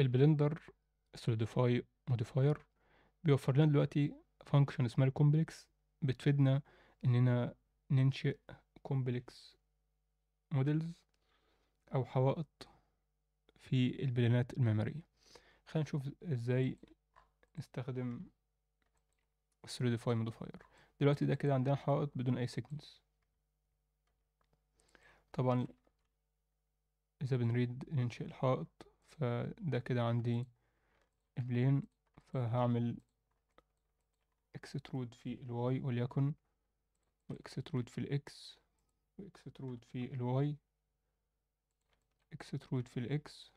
البلندر سوليديفاي موديفاير بيوفر لنا دلوقتي فانكشن اسمها الكومبلكس بتفيدنا اننا ننشئ كومبلكس موديلز او حوائط في البيانات المعمارية خلينا نشوف ازاي نستخدم السوليديفاي موديفاير دلوقتي ده كده عندنا حائط بدون اي سيجنز طبعا اذا بنريد ننشئ الحائط فده كده عندي البلين فهعمل اكسترود في الواي وليكن واكسترود في الاكس واكسترود في الواي اكسترود في الاكس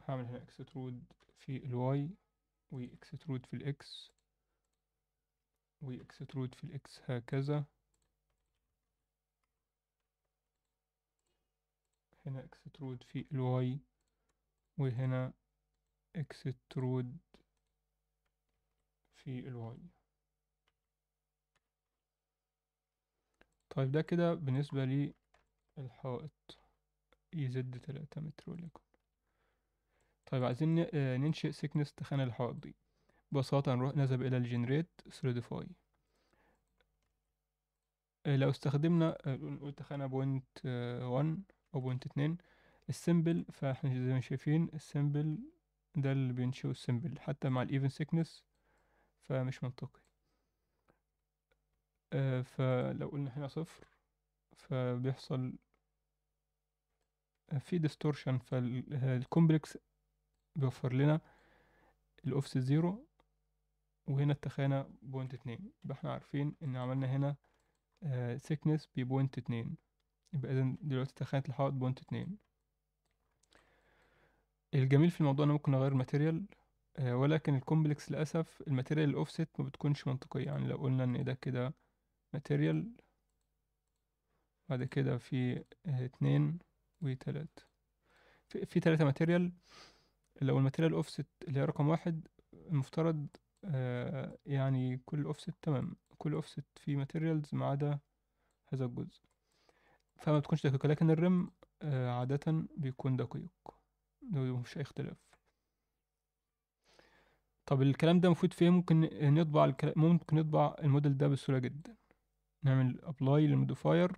هعمل هنا اكسترود في الواي واكسترود في الاكس واكسترود في الاكس هكذا هنا اكسترود في الواي وهنا اكسترود في الواي طيب ده كده بالنسبة للحائط يزد e تلاتة متر وليكن طيب عايزين آه، ننشئ سكنس تخان الحائط دي ببساطة نروح نذهب إلى الجنريت سوليدفاي لو استخدمنا آه، نقول تخانة بوينت ون آه، او بوينت اتنين السمبل فاحنا زي ما شايفين السمبل ده اللي بينشو السمبل حتى مع الايفن سيكنس فمش منطقي آه فلو قلنا هنا صفر فبيحصل آه، في ديستورشن فالكومبلكس بيوفر لنا الاوفس زيرو وهنا اتخانا بوينت اتنين يبقى احنا عارفين ان عملنا هنا سيكنس آه، ببوينت اتنين يبقى إذا دلوقتي تخانة الحائط بونت اتنين الجميل في الموضوع أنا ممكن أغير ماتيريال آه ولكن الكومبلكس للأسف الماتيريال الأوفست ما بتكونش منطقية يعني لو قلنا إن ده كده ماتيريال بعد كده في آه اتنين وتلاتة في, في تلاتة ماتيريال لو الماتيريال أوفست اللي هي رقم واحد المفترض آه يعني كل أوفست تمام كل أوفست فيه ماتيريالز ما عدا هذا الجزء فما بتكونش دقيقة لكن الرم آه، عادة بيكون دقيق مفيش أي اختلاف طب الكلام ده مفيد فيه ممكن نطبع الكلام ممكن نطبع الموديل ده بسهولة جدا نعمل ابلاي للموديفاير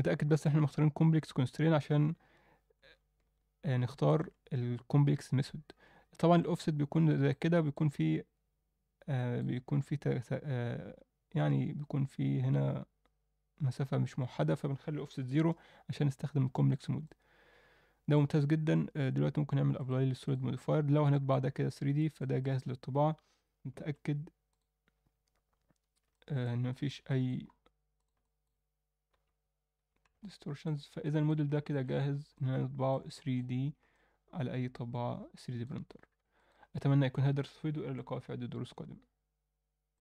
نتأكد بس احنا مختارين كومبلكس كونسترين عشان آه، نختار الكومبلكس ميثود طبعا الاوفست بيكون زي كده بيكون فيه آه، بيكون فيه يعني بيكون فيه هنا مسافة مش موحدة فبنخلي الأوفست زيرو عشان نستخدم الكومبلكس مود ده ممتاز جدا آه، دلوقتي ممكن نعمل أبلاي للسوليد موديفاير لو هنطبع ده كده 3D فده جاهز للطباعة نتأكد آه، إن مفيش أي distortions فإذا الموديل ده كده جاهز إن أنا نطبعه 3D على أي طباعة 3D printer أتمنى يكون هذا الدرس مفيد وإلى اللقاء في عدة دروس قادمة